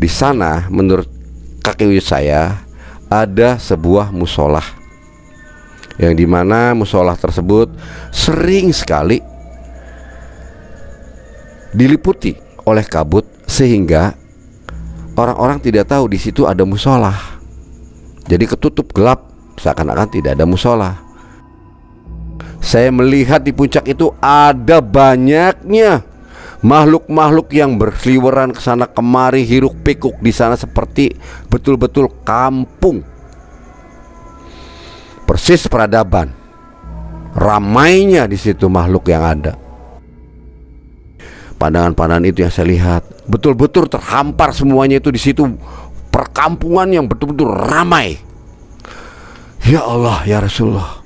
Di sana menurut kakek yuyut saya ada sebuah musola yang dimana musola tersebut sering sekali diliputi oleh kabut sehingga orang-orang tidak tahu di situ ada musola. Jadi ketutup gelap seakan-akan tidak ada musola. Saya melihat di puncak itu ada banyaknya Makhluk-makhluk yang berseliweran ke sana kemari hiruk pikuk di sana seperti betul-betul kampung. Persis peradaban. Ramainya di situ makhluk yang ada. Pandangan-pandangan itu yang saya lihat betul-betul terhampar semuanya itu di situ perkampungan yang betul-betul ramai. Ya Allah, ya Rasulullah.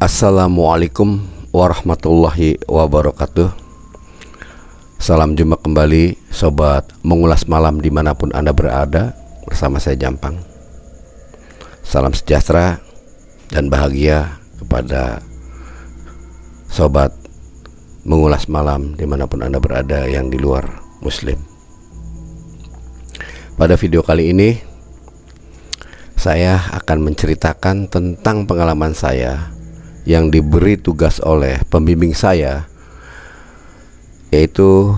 Assalamualaikum warahmatullahi wabarakatuh Salam jumpa kembali Sobat mengulas malam dimanapun Anda berada Bersama saya Jampang Salam sejahtera dan bahagia kepada Sobat mengulas malam dimanapun Anda berada yang di luar muslim Pada video kali ini saya akan menceritakan tentang pengalaman saya yang diberi tugas oleh pembimbing saya yaitu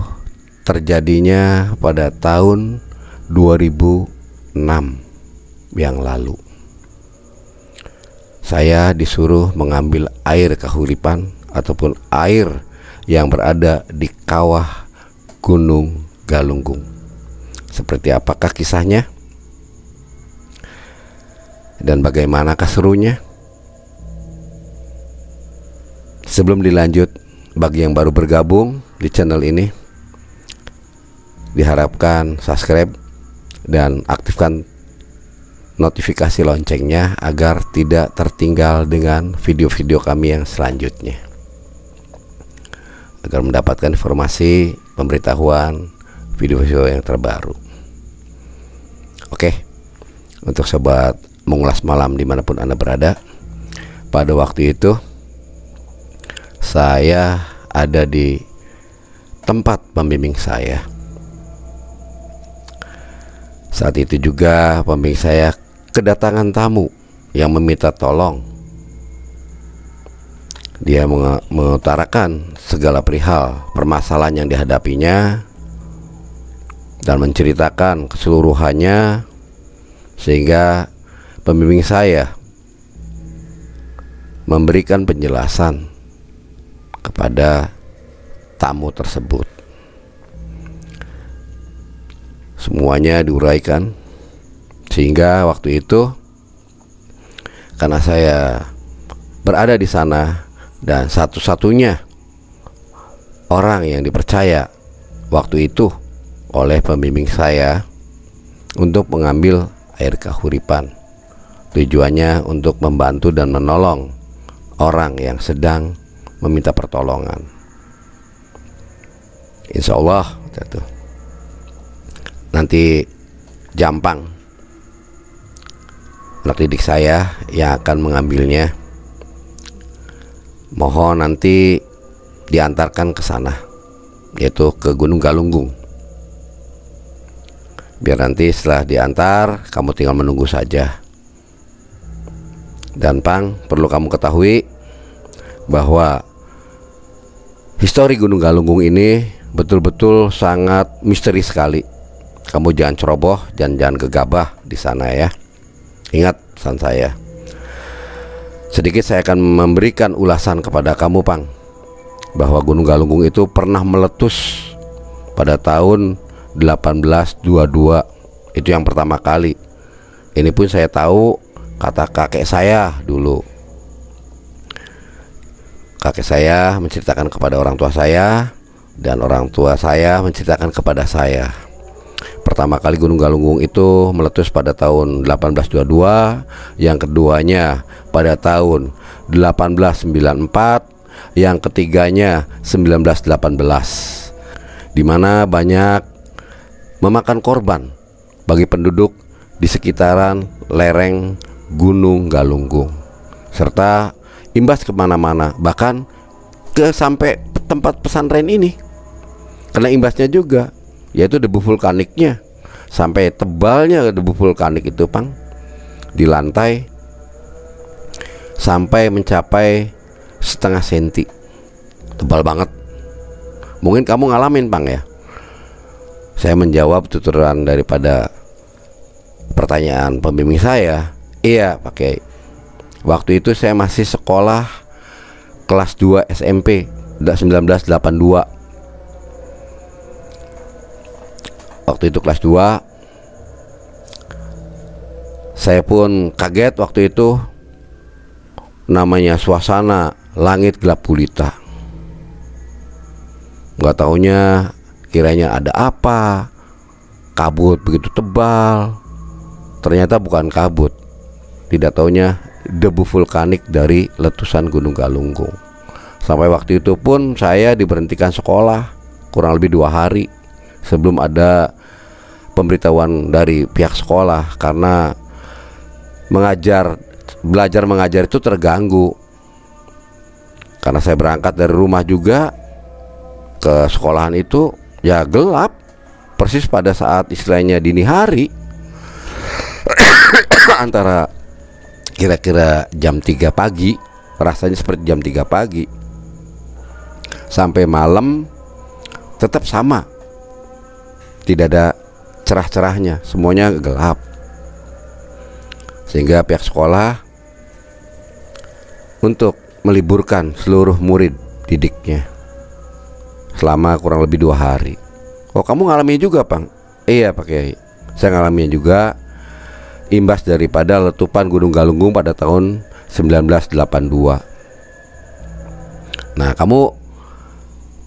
terjadinya pada tahun 2006 yang lalu. Saya disuruh mengambil air kahuripan ataupun air yang berada di kawah Gunung Galunggung. Seperti apakah kisahnya? Dan bagaimanakah serunya? Sebelum dilanjut, bagi yang baru bergabung di channel ini, diharapkan subscribe dan aktifkan notifikasi loncengnya agar tidak tertinggal dengan video-video kami yang selanjutnya. Agar mendapatkan informasi, pemberitahuan, video-video yang terbaru. Oke, untuk sobat mengulas malam dimanapun Anda berada, pada waktu itu saya ada di tempat pembimbing saya. Saat itu juga pembimbing saya kedatangan tamu yang meminta tolong. Dia mengutarakan segala perihal permasalahan yang dihadapinya dan menceritakan keseluruhannya sehingga pembimbing saya memberikan penjelasan kepada tamu tersebut. Semuanya diuraikan sehingga waktu itu karena saya berada di sana dan satu-satunya orang yang dipercaya waktu itu oleh pembimbing saya untuk mengambil air kahuripan. Tujuannya untuk membantu dan menolong orang yang sedang meminta pertolongan. Insya Allah itu. nanti Jampang anak didik saya yang akan mengambilnya. Mohon nanti diantarkan ke sana yaitu ke Gunung Galunggung biar nanti setelah diantar kamu tinggal menunggu saja dan pang perlu kamu ketahui bahwa Histori Gunung Galunggung ini betul-betul sangat misteri sekali. Kamu jangan ceroboh, jangan-jangan gegabah di sana ya. Ingat pesan saya. Sedikit saya akan memberikan ulasan kepada kamu, Pang, bahwa Gunung Galunggung itu pernah meletus pada tahun 1822. Itu yang pertama kali. Ini pun saya tahu kata kakek saya dulu kakek saya menceritakan kepada orang tua saya dan orang tua saya menceritakan kepada saya. Pertama kali Gunung Galunggung itu meletus pada tahun 1822, yang keduanya pada tahun 1894, yang ketiganya 1918. Di mana banyak memakan korban bagi penduduk di sekitaran lereng Gunung Galunggung serta imbas kemana-mana bahkan ke sampai tempat pesantren ini karena imbasnya juga yaitu debu vulkaniknya sampai tebalnya debu vulkanik itu pang di lantai sampai mencapai setengah senti tebal banget mungkin kamu ngalamin pang ya saya menjawab tuturan daripada pertanyaan pembimbing saya iya pakai Waktu itu saya masih sekolah kelas 2 SMP 1982. Waktu itu kelas 2 saya pun kaget waktu itu namanya suasana langit gelap gulita. Gak taunya kiranya ada apa kabut begitu tebal ternyata bukan kabut tidak taunya debu vulkanik dari letusan Gunung Galunggung. Sampai waktu itu pun saya diberhentikan sekolah kurang lebih dua hari sebelum ada pemberitahuan dari pihak sekolah karena mengajar belajar mengajar itu terganggu karena saya berangkat dari rumah juga ke sekolahan itu ya gelap persis pada saat istilahnya dini hari antara kira-kira jam 3 pagi rasanya seperti jam 3 pagi sampai malam tetap sama tidak ada cerah-cerahnya semuanya gelap sehingga pihak sekolah untuk meliburkan seluruh murid didiknya selama kurang lebih dua hari. Oh kamu ngalami juga, bang Iya, pakai Saya ngalaminya juga imbas daripada letupan Gunung Galunggung pada tahun 1982. Nah, kamu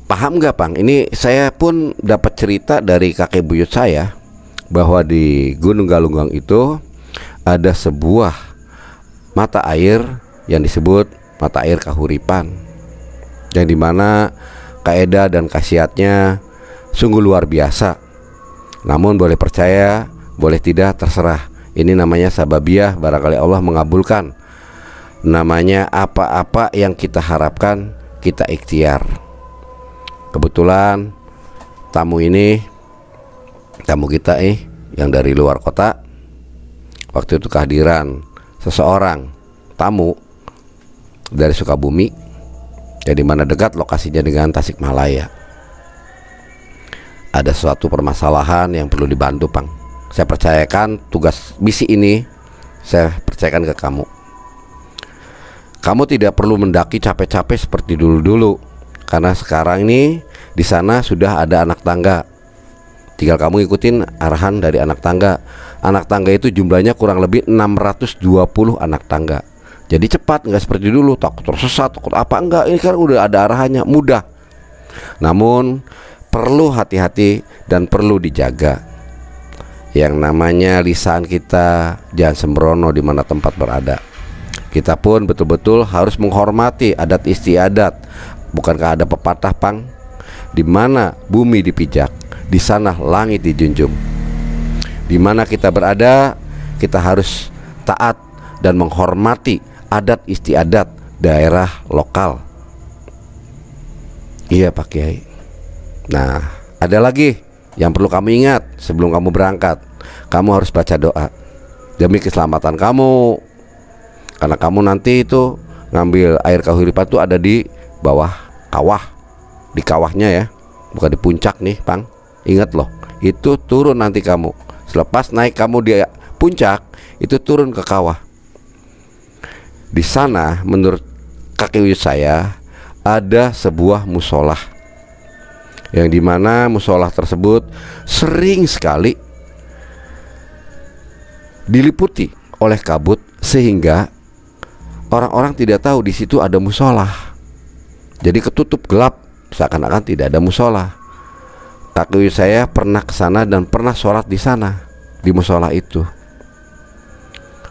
paham nggak, Pang? Ini saya pun dapat cerita dari kakek buyut saya bahwa di Gunung Galunggung itu ada sebuah mata air yang disebut mata air Kahuripan yang dimana kaedah dan khasiatnya sungguh luar biasa. Namun boleh percaya, boleh tidak terserah ini namanya sababiah barangkali Allah mengabulkan. Namanya apa-apa yang kita harapkan kita ikhtiar. Kebetulan tamu ini tamu kita eh yang dari luar kota waktu itu kehadiran seseorang tamu dari Sukabumi jadi mana dekat lokasinya dengan Tasikmalaya ada suatu permasalahan yang perlu dibantu Pang saya percayakan tugas misi ini saya percayakan ke kamu. Kamu tidak perlu mendaki capek-capek seperti dulu-dulu karena sekarang ini di sana sudah ada anak tangga. Tinggal kamu ikutin arahan dari anak tangga. Anak tangga itu jumlahnya kurang lebih 620 anak tangga. Jadi cepat nggak seperti dulu takut tersesat takut apa enggak ini kan udah ada arahannya mudah. Namun perlu hati-hati dan perlu dijaga yang namanya lisan kita jangan sembrono di mana tempat berada. Kita pun betul-betul harus menghormati adat istiadat. Bukankah ada pepatah pang? Di mana bumi dipijak, di sana langit dijunjung. Di mana kita berada, kita harus taat dan menghormati adat istiadat daerah lokal. Iya Pak Kiai. Nah, ada lagi yang perlu kamu ingat sebelum kamu berangkat kamu harus baca doa demi keselamatan kamu karena kamu nanti itu ngambil air kahuripan itu ada di bawah kawah di kawahnya ya bukan di puncak nih pang ingat loh itu turun nanti kamu selepas naik kamu di puncak itu turun ke kawah di sana menurut kaki wujud saya ada sebuah musolah yang dimana musolah tersebut sering sekali diliputi oleh kabut sehingga orang-orang tidak tahu di situ ada musola. Jadi ketutup gelap seakan-akan tidak ada musola. Kakek saya pernah ke sana dan pernah sholat di sana di musola itu.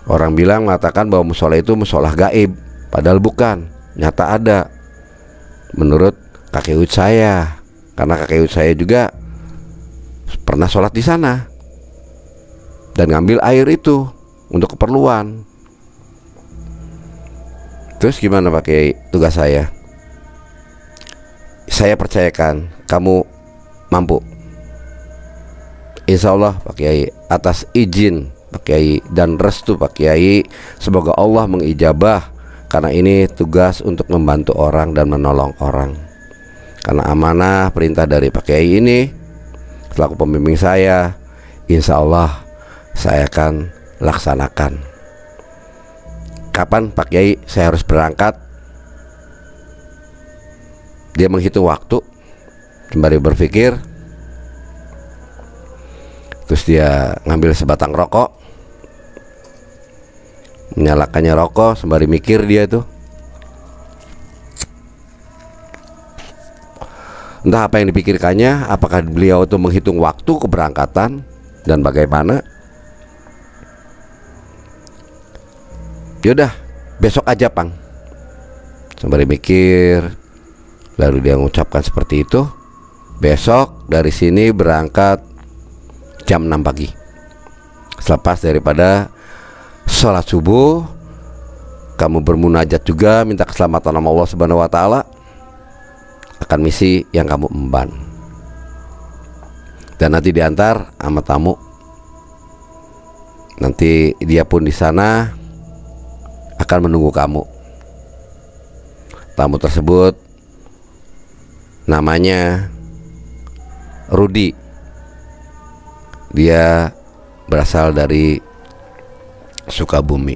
Orang bilang mengatakan bahwa musola itu musola gaib, padahal bukan, nyata ada. Menurut kakek saya, karena kakek saya juga pernah sholat di sana dan ngambil air itu untuk keperluan. Terus gimana pakai tugas saya? Saya percayakan kamu mampu. Insya Allah Pak Kiai atas izin Pak Kiai dan restu Pak Kiai semoga Allah mengijabah karena ini tugas untuk membantu orang dan menolong orang. Karena amanah perintah dari Pak Kiai ini selaku pembimbing saya, insya Allah saya akan laksanakan. Kapan Pak Kiai saya harus berangkat? Dia menghitung waktu sembari berpikir. Terus dia ngambil sebatang rokok. Menyalakannya rokok sembari mikir dia itu. Entah apa yang dipikirkannya, apakah beliau itu menghitung waktu keberangkatan dan bagaimana Yaudah, besok aja, Pang. Sembari mikir, lalu dia mengucapkan seperti itu. Besok dari sini berangkat jam 6 pagi. Selepas daripada sholat subuh, kamu bermunajat juga minta keselamatan nama Allah Subhanahu wa taala akan misi yang kamu emban. Dan nanti diantar sama tamu. Nanti dia pun di sana akan menunggu kamu. Tamu tersebut namanya Rudi. Dia berasal dari Sukabumi.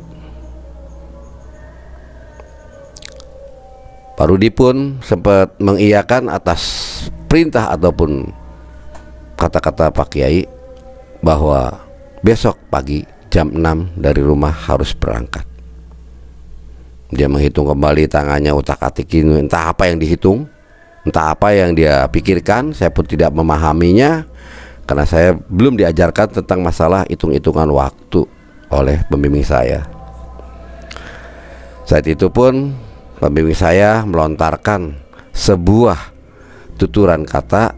Pak Rudi pun sempat mengiyakan atas perintah ataupun kata-kata Pak Kiai bahwa besok pagi jam 6 dari rumah harus berangkat. Dia menghitung kembali tangannya utak-atikin entah apa yang dihitung, entah apa yang dia pikirkan, saya pun tidak memahaminya karena saya belum diajarkan tentang masalah hitung-hitungan waktu oleh pembimbing saya. Saat itu pun pembimbing saya melontarkan sebuah tuturan kata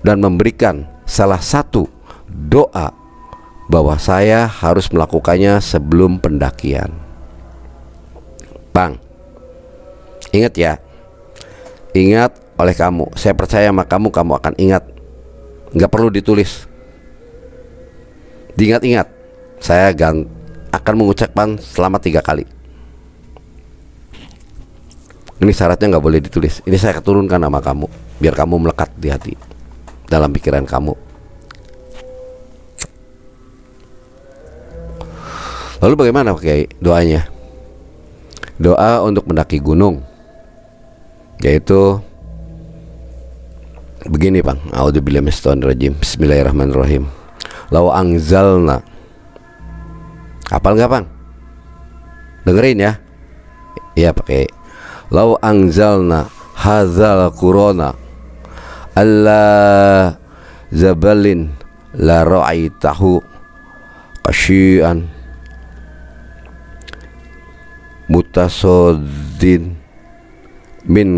dan memberikan salah satu doa bahwa saya harus melakukannya sebelum pendakian. Bang, ingat ya. Ingat oleh kamu. Saya percaya sama kamu, kamu akan ingat. Nggak perlu ditulis. Diingat-ingat. Saya gan akan mengucapkan selama tiga kali. Ini syaratnya nggak boleh ditulis. Ini saya keturunkan nama kamu, biar kamu melekat di hati, dalam pikiran kamu. Lalu bagaimana Pak doanya? Doa untuk mendaki gunung yaitu begini bang Bismillahirrahmanirrahim Lau angzalna Apal nggak bang? Dengerin ya Iya pakai Lau angzalna hazal kurona Allah zabalin la ra'aitahu qasyian mutasodin min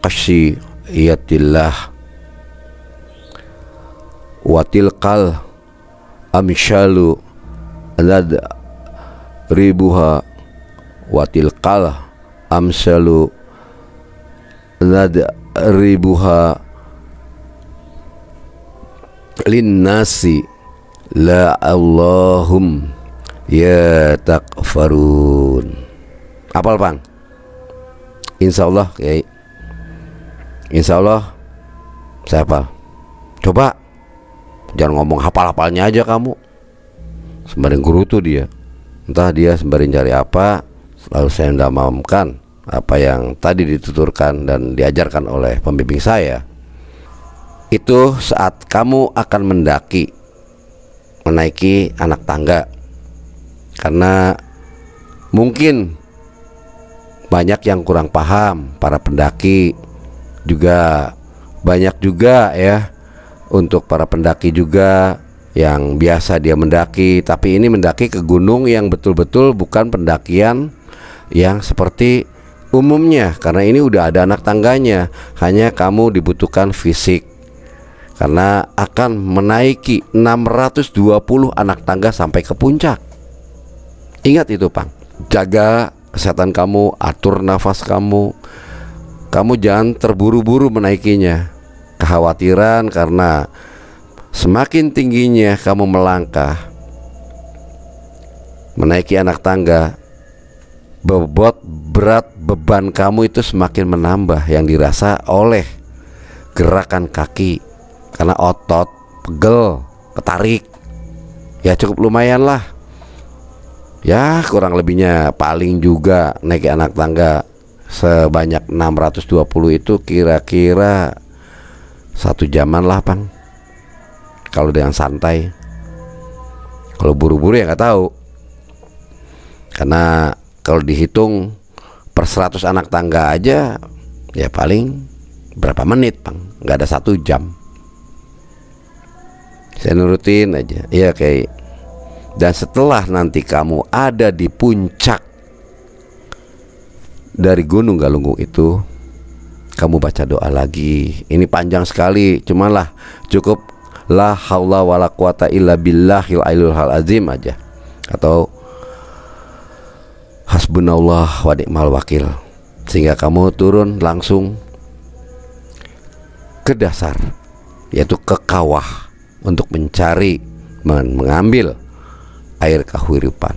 qasyiyatillah wati'l tilqal amshalu lad ribuha wati'l tilqal amshalu lad ribuha nasi la allahum ya takfarun Apal bang? Insya Allah Kiai. Insya Allah saya Coba jangan ngomong hafal-hafalnya aja kamu. Sembari guru tuh dia. Entah dia sembari cari apa, lalu saya damamkan apa yang tadi dituturkan dan diajarkan oleh pembimbing saya. Itu saat kamu akan mendaki menaiki anak tangga. Karena mungkin banyak yang kurang paham para pendaki juga banyak juga ya untuk para pendaki juga yang biasa dia mendaki tapi ini mendaki ke gunung yang betul-betul bukan pendakian yang seperti umumnya karena ini udah ada anak tangganya hanya kamu dibutuhkan fisik karena akan menaiki 620 anak tangga sampai ke puncak ingat itu pak jaga kesehatan kamu, atur nafas kamu. Kamu jangan terburu-buru menaikinya. Kekhawatiran karena semakin tingginya kamu melangkah menaiki anak tangga, bebot berat beban kamu itu semakin menambah yang dirasa oleh gerakan kaki karena otot pegel, ketarik. Ya cukup lumayan lah ya kurang lebihnya paling juga naik anak tangga sebanyak 620 itu kira-kira satu jaman lah pang kalau dengan santai kalau buru-buru ya nggak tahu karena kalau dihitung per 100 anak tangga aja ya paling berapa menit pang nggak ada satu jam saya nurutin aja iya kayak dan setelah nanti kamu ada di puncak dari Gunung Galunggung itu, kamu baca doa lagi. Ini panjang sekali, cumanlah cukup la haula wala quwata illa billahil hal azim aja atau hasbunallah wa ni'mal wakil sehingga kamu turun langsung ke dasar yaitu ke kawah untuk mencari mengambil air kahuripan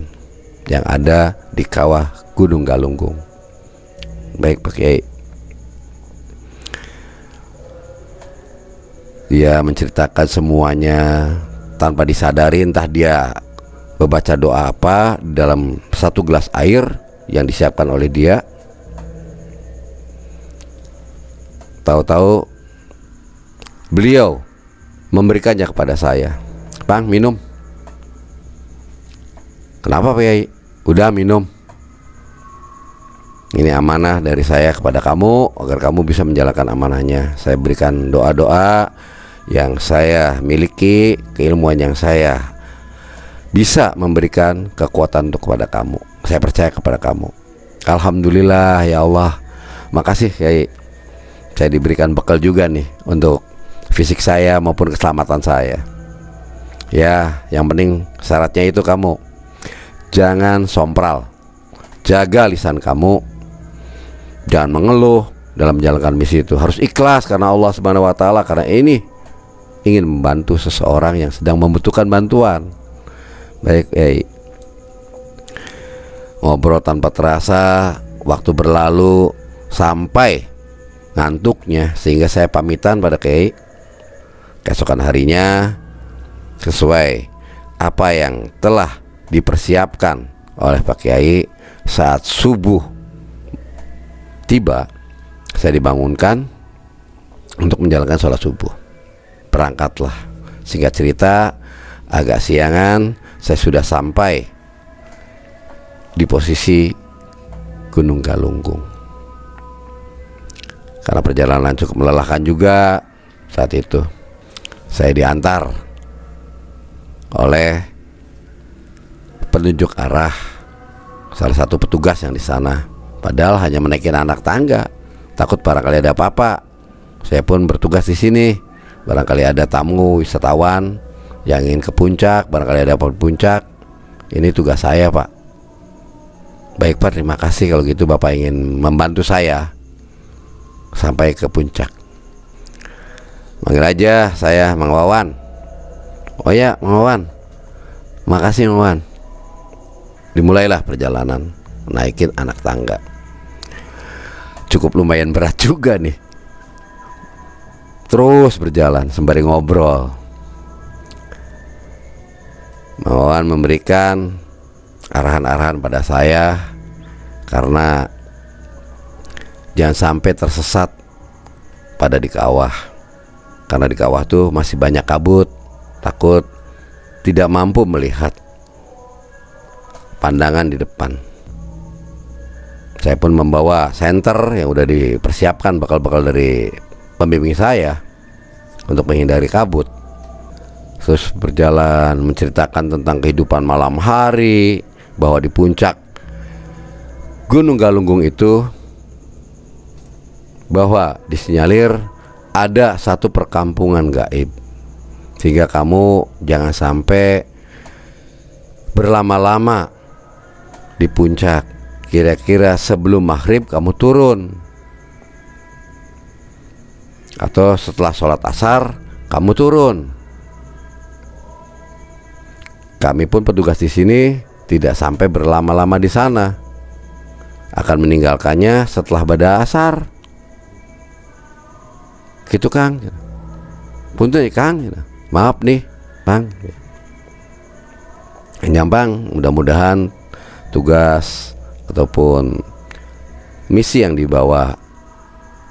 yang ada di kawah Gunung Galunggung. Baik Pak Kiai. Dia menceritakan semuanya tanpa disadari entah dia membaca doa apa dalam satu gelas air yang disiapkan oleh dia. Tahu-tahu beliau memberikannya kepada saya. Bang, minum. Kenapa Pak Yai? Udah minum. Ini amanah dari saya kepada kamu agar kamu bisa menjalankan amanahnya. Saya berikan doa-doa yang saya miliki, keilmuan yang saya bisa memberikan kekuatan untuk kepada kamu. Saya percaya kepada kamu. Alhamdulillah ya Allah. Makasih Yai. Saya diberikan bekal juga nih untuk fisik saya maupun keselamatan saya. Ya, yang penting syaratnya itu kamu Jangan sompral. Jaga lisan kamu. Jangan mengeluh dalam menjalankan misi itu. Harus ikhlas karena Allah Subhanahu wa taala karena ini ingin membantu seseorang yang sedang membutuhkan bantuan. Baik, eh, ngobrol tanpa terasa, waktu berlalu sampai ngantuknya sehingga saya pamitan pada Kiai. Keesokan harinya sesuai apa yang telah dipersiapkan oleh Pak Kiai saat subuh tiba saya dibangunkan untuk menjalankan sholat subuh berangkatlah singkat cerita agak siangan saya sudah sampai di posisi Gunung Galunggung karena perjalanan cukup melelahkan juga saat itu saya diantar oleh penunjuk arah salah satu petugas yang di sana. Padahal hanya menaikin anak tangga. Takut barangkali ada apa-apa. Saya pun bertugas di sini. Barangkali ada tamu wisatawan yang ingin ke puncak, barangkali ada apa puncak. Ini tugas saya, Pak. Baik, Pak, terima kasih kalau gitu Bapak ingin membantu saya sampai ke puncak. Manggil aja saya Mang Wawan. Oh ya, Mang Wawan. Makasih Mang Wawan dimulailah perjalanan naikin anak tangga cukup lumayan berat juga nih terus berjalan sembari ngobrol Mawan memberikan arahan-arahan pada saya karena jangan sampai tersesat pada di kawah karena di kawah tuh masih banyak kabut takut tidak mampu melihat pandangan di depan. Saya pun membawa senter yang udah dipersiapkan bakal-bakal dari pembimbing saya untuk menghindari kabut. Terus berjalan menceritakan tentang kehidupan malam hari bahwa di puncak Gunung Galunggung itu bahwa disinyalir ada satu perkampungan gaib sehingga kamu jangan sampai berlama-lama di puncak. Kira-kira sebelum maghrib kamu turun atau setelah sholat asar kamu turun. Kami pun petugas di sini tidak sampai berlama-lama di sana. Akan meninggalkannya setelah pada asar. Gitu Kang. Punten Kang. Maaf nih, Bang. Bang, mudah-mudahan tugas ataupun misi yang dibawa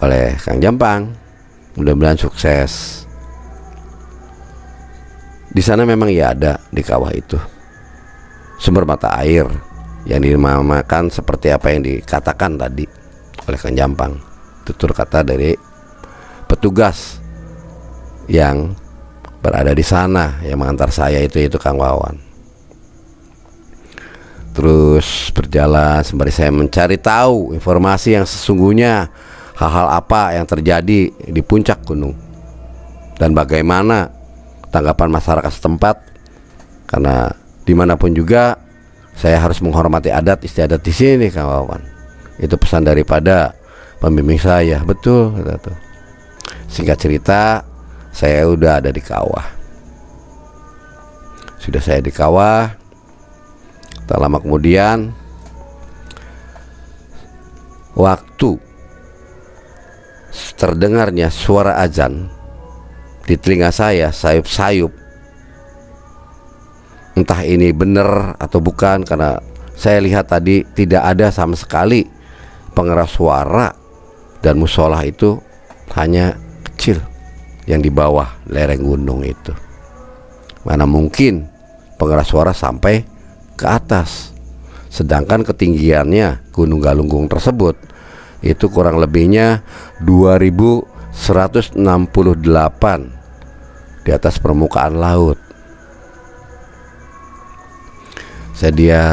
oleh Kang Jampang. Mudah-mudahan sukses. Di sana memang ya ada di kawah itu sumber mata air yang dinamakan seperti apa yang dikatakan tadi oleh Kang Jampang. Tutur kata dari petugas yang berada di sana yang mengantar saya itu itu Kang Wawan terus berjalan sembari saya mencari tahu informasi yang sesungguhnya hal-hal apa yang terjadi di puncak gunung dan bagaimana tanggapan masyarakat setempat karena dimanapun juga saya harus menghormati adat istiadat di sini kawan-kawan itu pesan daripada pembimbing saya betul kata tuh singkat cerita saya udah ada di kawah sudah saya di kawah tak lama kemudian waktu terdengarnya suara azan di telinga saya sayup-sayup entah ini benar atau bukan karena saya lihat tadi tidak ada sama sekali pengeras suara dan musola itu hanya kecil yang di bawah lereng gunung itu mana mungkin pengeras suara sampai ke atas. Sedangkan ketinggiannya Gunung Galunggung tersebut itu kurang lebihnya 2168 di atas permukaan laut. Saya dia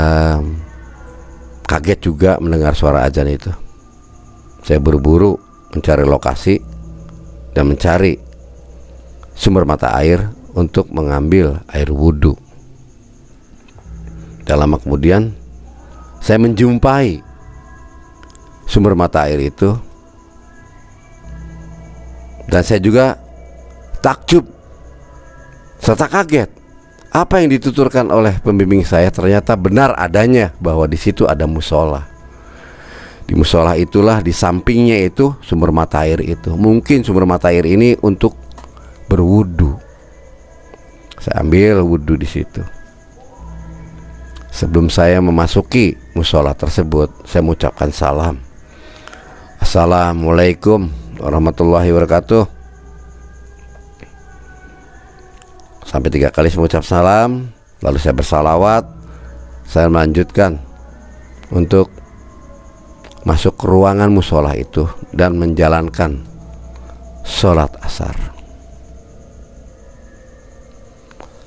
kaget juga mendengar suara ajan itu. Saya berburu mencari lokasi dan mencari sumber mata air untuk mengambil air wudhu. Tidak lama kemudian saya menjumpai sumber mata air itu dan saya juga takjub serta kaget apa yang dituturkan oleh pembimbing saya ternyata benar adanya bahwa di situ ada musola. Di musola itulah di sampingnya itu sumber mata air itu. Mungkin sumber mata air ini untuk berwudu. Saya ambil wudu di situ. Sebelum saya memasuki musola tersebut, saya mengucapkan salam. Assalamualaikum warahmatullahi wabarakatuh. Sampai tiga kali saya mengucap salam, lalu saya bersalawat. Saya melanjutkan untuk masuk ke ruangan musola itu dan menjalankan sholat asar.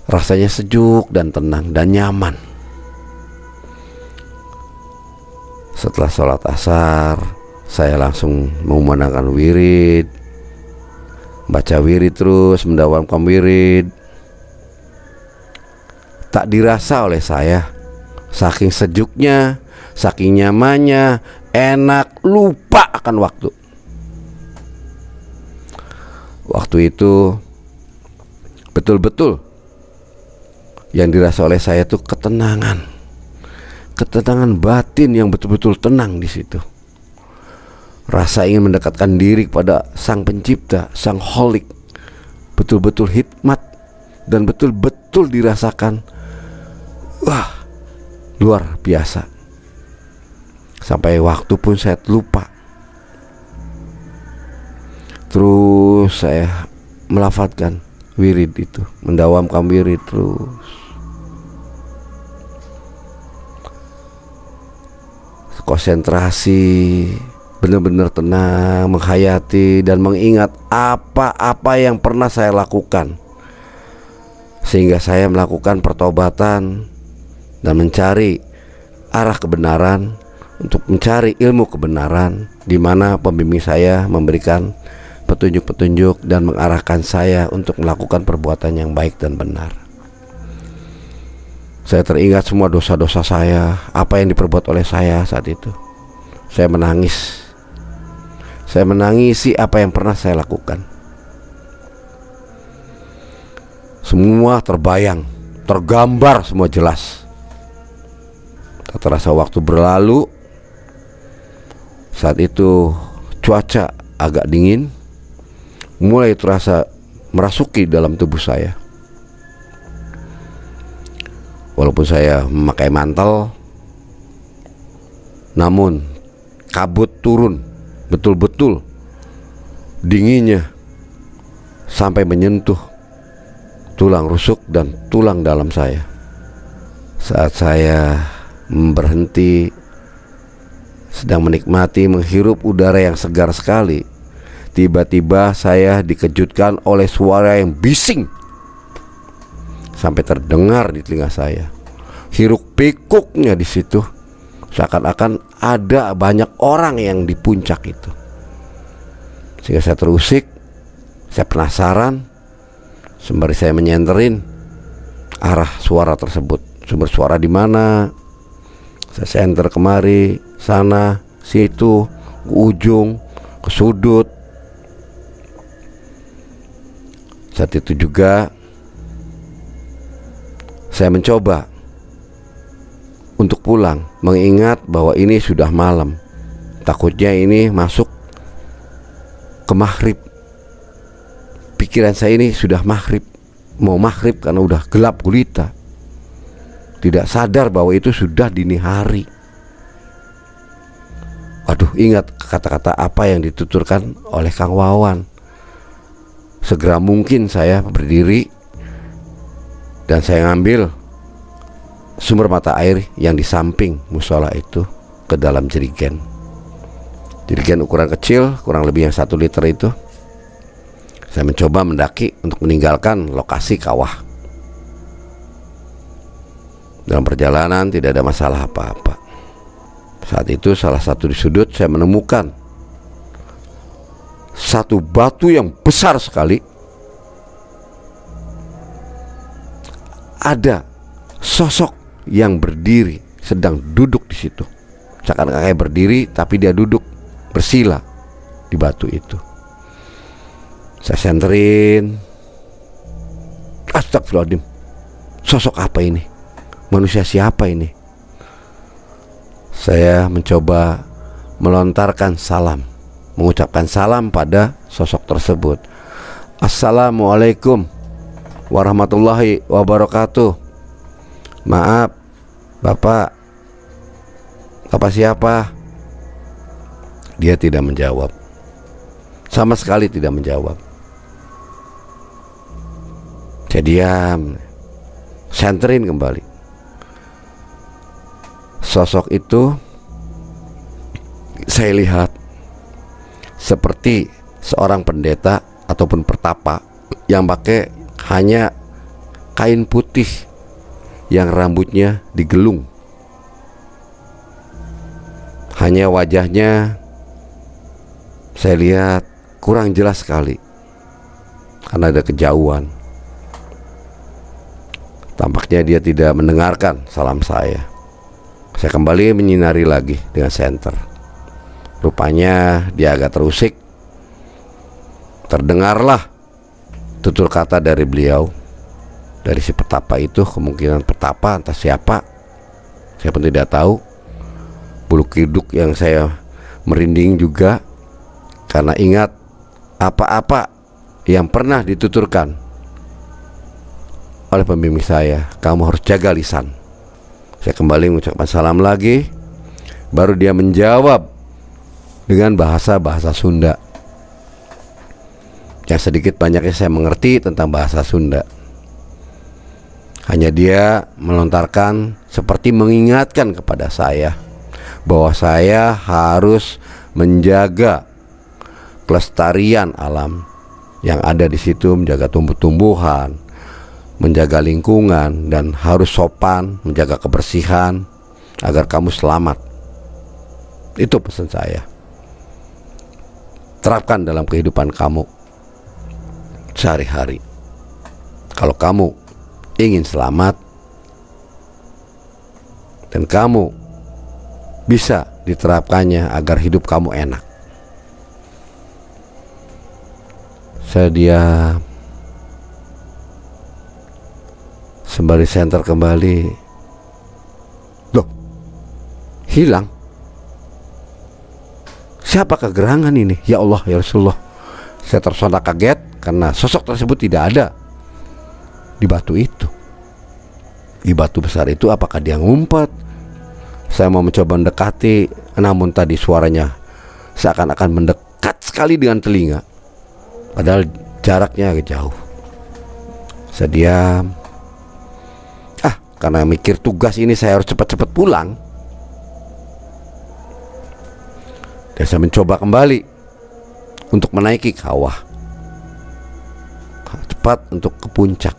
Rasanya sejuk dan tenang dan nyaman. Setelah sholat asar, saya langsung mengumandangkan wirid, baca wirid terus, mendawamkan wirid. Tak dirasa oleh saya, saking sejuknya, saking nyamannya, enak, lupa akan waktu. Waktu itu betul-betul yang dirasa oleh saya itu ketenangan ketenangan batin yang betul-betul tenang di situ. Rasa ingin mendekatkan diri kepada Sang Pencipta, Sang Holik, betul-betul hikmat dan betul-betul dirasakan. Wah, luar biasa. Sampai waktu pun saya lupa. Terus saya melafatkan wirid itu, mendawamkan wirid terus konsentrasi, benar-benar tenang, menghayati dan mengingat apa-apa yang pernah saya lakukan. Sehingga saya melakukan pertobatan dan mencari arah kebenaran untuk mencari ilmu kebenaran di mana pembimbing saya memberikan petunjuk-petunjuk dan mengarahkan saya untuk melakukan perbuatan yang baik dan benar. Saya teringat semua dosa-dosa saya, apa yang diperbuat oleh saya saat itu. Saya menangis. Saya menangisi apa yang pernah saya lakukan. Semua terbayang, tergambar semua jelas. Tak terasa waktu berlalu. Saat itu cuaca agak dingin. Mulai terasa merasuki dalam tubuh saya walaupun saya memakai mantel namun kabut turun betul-betul dinginnya sampai menyentuh tulang rusuk dan tulang dalam saya saat saya berhenti sedang menikmati menghirup udara yang segar sekali Tiba-tiba saya dikejutkan oleh suara yang bising sampai terdengar di telinga saya. Hiruk pikuknya di situ seakan-akan ada banyak orang yang di puncak itu. Sehingga saya terusik, saya penasaran, sembari saya menyenterin arah suara tersebut. Sumber suara di mana? Saya senter kemari, sana, situ, ke ujung, ke sudut. Saat itu juga saya mencoba untuk pulang, mengingat bahwa ini sudah malam. Takutnya ini masuk ke maghrib. Pikiran saya ini sudah maghrib, mau maghrib karena udah gelap gulita. Tidak sadar bahwa itu sudah dini hari. Waduh, ingat kata-kata apa yang dituturkan oleh Kang Wawan. Segera mungkin saya berdiri dan saya ngambil sumber mata air yang di samping musola itu ke dalam jerigen jerigen ukuran kecil kurang lebih yang satu liter itu saya mencoba mendaki untuk meninggalkan lokasi kawah dalam perjalanan tidak ada masalah apa-apa saat itu salah satu di sudut saya menemukan satu batu yang besar sekali ada sosok yang berdiri sedang duduk di situ. Cakar kakek berdiri tapi dia duduk bersila di batu itu. Saya senterin. Astagfirullahaladzim. Sosok apa ini? Manusia siapa ini? Saya mencoba melontarkan salam, mengucapkan salam pada sosok tersebut. Assalamualaikum warahmatullahi wabarakatuh. Maaf, Bapak. Bapak siapa? Dia tidak menjawab. Sama sekali tidak menjawab. Saya diam. Senterin kembali. Sosok itu saya lihat seperti seorang pendeta ataupun pertapa yang pakai hanya kain putih yang rambutnya digelung. Hanya wajahnya saya lihat kurang jelas sekali karena ada kejauhan. Tampaknya dia tidak mendengarkan salam saya. Saya kembali menyinari lagi dengan senter. Rupanya dia agak terusik. Terdengarlah tutur kata dari beliau dari si petapa itu kemungkinan petapa entah siapa saya pun tidak tahu bulu kiduk yang saya merinding juga karena ingat apa-apa yang pernah dituturkan oleh pembimbing saya kamu harus jaga lisan saya kembali mengucapkan salam lagi baru dia menjawab dengan bahasa-bahasa Sunda yang sedikit banyaknya saya mengerti tentang bahasa Sunda. Hanya dia melontarkan seperti mengingatkan kepada saya bahwa saya harus menjaga kelestarian alam yang ada di situ, menjaga tumbuh-tumbuhan, menjaga lingkungan dan harus sopan, menjaga kebersihan agar kamu selamat. Itu pesan saya. Terapkan dalam kehidupan kamu sehari-hari. Kalau kamu ingin selamat dan kamu bisa diterapkannya agar hidup kamu enak. Saya dia sembari senter kembali. Loh, hilang. Siapa kegerangan ini? Ya Allah, ya Rasulullah. Saya tersonak kaget karena sosok tersebut tidak ada di batu itu. Di batu besar itu apakah dia ngumpet? Saya mau mencoba mendekati, namun tadi suaranya seakan-akan mendekat sekali dengan telinga. Padahal jaraknya agak jauh. Saya diam. Ah, karena mikir tugas ini saya harus cepat-cepat pulang. Dan saya mencoba kembali untuk menaiki kawah cepat untuk ke puncak.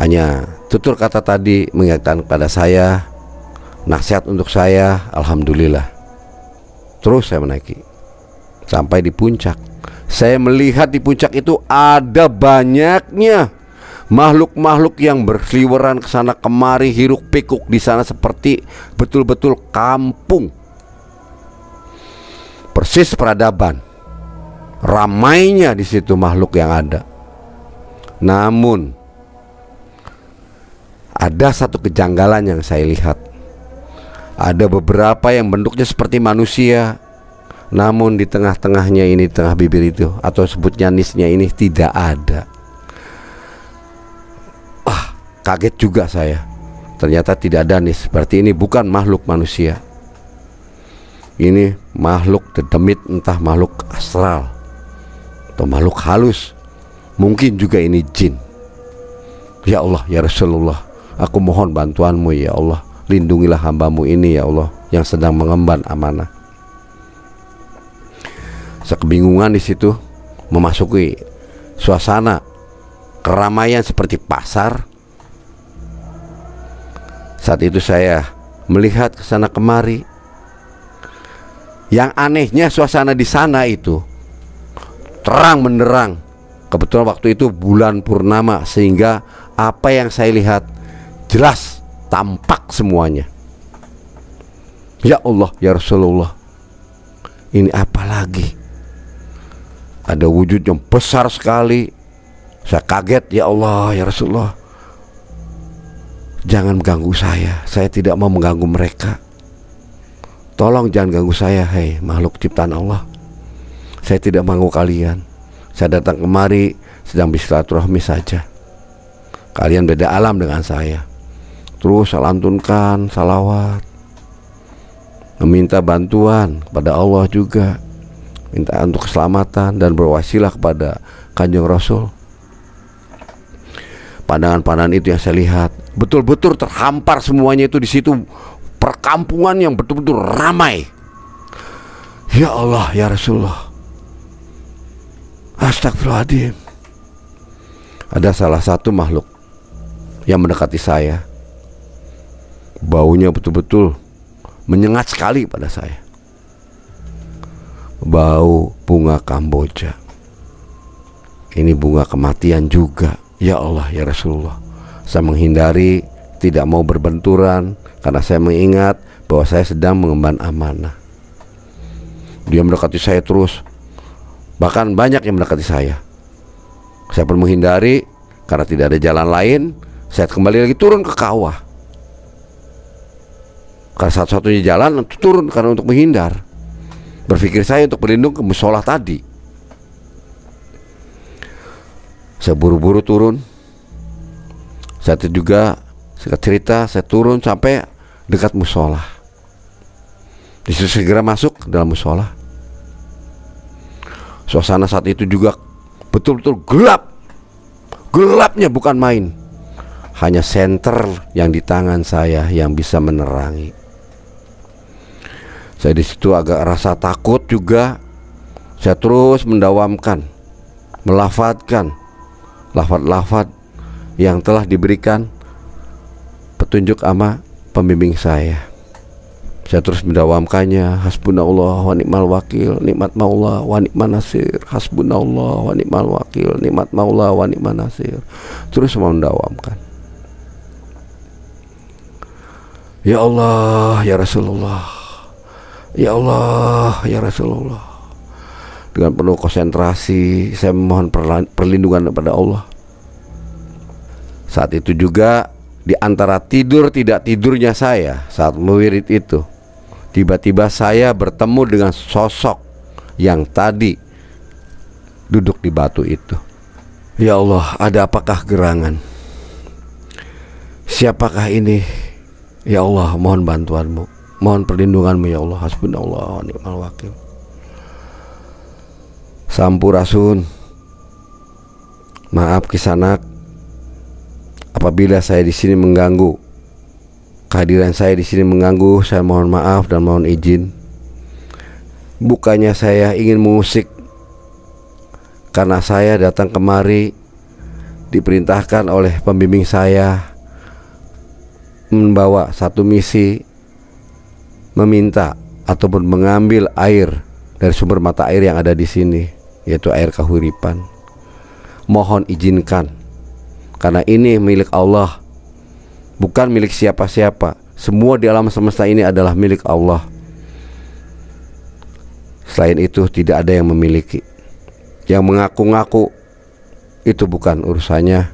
Hanya tutur kata tadi mengingatkan kepada saya nasihat untuk saya, alhamdulillah. Terus saya menaiki sampai di puncak. Saya melihat di puncak itu ada banyaknya makhluk-makhluk yang berseliweran ke sana kemari hiruk pikuk di sana seperti betul-betul kampung. Persis peradaban ramainya di situ makhluk yang ada. Namun ada satu kejanggalan yang saya lihat. Ada beberapa yang bentuknya seperti manusia, namun di tengah-tengahnya ini tengah bibir itu atau sebutnya nisnya ini tidak ada. Ah, kaget juga saya. Ternyata tidak ada nis. seperti ini bukan makhluk manusia. Ini makhluk dedemit entah makhluk astral atau makhluk halus. Mungkin juga ini jin. Ya Allah, ya Rasulullah, aku mohon bantuanmu ya Allah. Lindungilah hambamu ini ya Allah yang sedang mengemban amanah. Sekebingungan di situ memasuki suasana keramaian seperti pasar. Saat itu saya melihat ke sana kemari. Yang anehnya suasana di sana itu terang menerang Kebetulan waktu itu bulan purnama sehingga apa yang saya lihat jelas tampak semuanya. Ya Allah, ya Rasulullah. Ini apa lagi? Ada wujud yang besar sekali. Saya kaget, ya Allah, ya Rasulullah. Jangan mengganggu saya. Saya tidak mau mengganggu mereka. Tolong jangan ganggu saya, hei makhluk ciptaan Allah. Saya tidak mengganggu kalian. Saya datang kemari sedang bersilaturahmi saja. Kalian beda alam dengan saya. Terus saya salawat. Meminta bantuan kepada Allah juga. Minta untuk keselamatan dan berwasilah kepada Kanjeng Rasul. Pandangan-pandangan itu yang saya lihat betul-betul terhampar semuanya itu di situ perkampungan yang betul-betul ramai. Ya Allah, ya Rasulullah. Astagfirullahaladzim. Ada salah satu makhluk yang mendekati saya. Baunya betul-betul menyengat sekali pada saya. Bau bunga Kamboja. Ini bunga kematian juga. Ya Allah ya Rasulullah. Saya menghindari tidak mau berbenturan karena saya mengingat bahwa saya sedang mengemban amanah. Dia mendekati saya terus, Bahkan banyak yang mendekati saya. Saya pun menghindari karena tidak ada jalan lain. Saya kembali lagi turun ke kawah. Karena satu-satunya jalan untuk turun karena untuk menghindar. Berpikir saya untuk berlindung ke musola tadi. Saya buru-buru turun. Saya juga singkat cerita saya turun sampai dekat musola. Disitu segera masuk dalam musola. Suasana saat itu juga betul-betul gelap. Gelapnya bukan main. Hanya senter yang di tangan saya yang bisa menerangi. Saya di agak rasa takut juga. Saya terus mendawamkan, melafatkan lafat-lafat yang telah diberikan petunjuk ama pembimbing saya. Saya terus mendawamkannya Hasbunallah wa ni'mal wakil Nikmat maula wa ni'mal nasir Hasbunallah wa ni'mal wakil Nikmat maula wa ni'mal nasir Terus mau mendawamkan Ya Allah ya Rasulullah Ya Allah ya Rasulullah Dengan penuh konsentrasi Saya memohon perlindungan kepada Allah Saat itu juga di antara tidur tidak tidurnya saya saat mewirit itu tiba-tiba saya bertemu dengan sosok yang tadi duduk di batu itu. Ya Allah, ada apakah gerangan? Siapakah ini? Ya Allah, mohon bantuanmu. Mohon perlindunganmu ya Allah. Hasbunallah wa ni'mal wakil. Sampurasun. Maaf kisanak apabila saya di sini mengganggu kehadiran saya di sini mengganggu, saya mohon maaf dan mohon izin. Bukannya saya ingin mengusik karena saya datang kemari diperintahkan oleh pembimbing saya membawa satu misi meminta ataupun mengambil air dari sumber mata air yang ada di sini yaitu air kahuripan. Mohon izinkan karena ini milik Allah bukan milik siapa-siapa. Semua di alam semesta ini adalah milik Allah. Selain itu, tidak ada yang memiliki. Yang mengaku-ngaku itu bukan urusannya,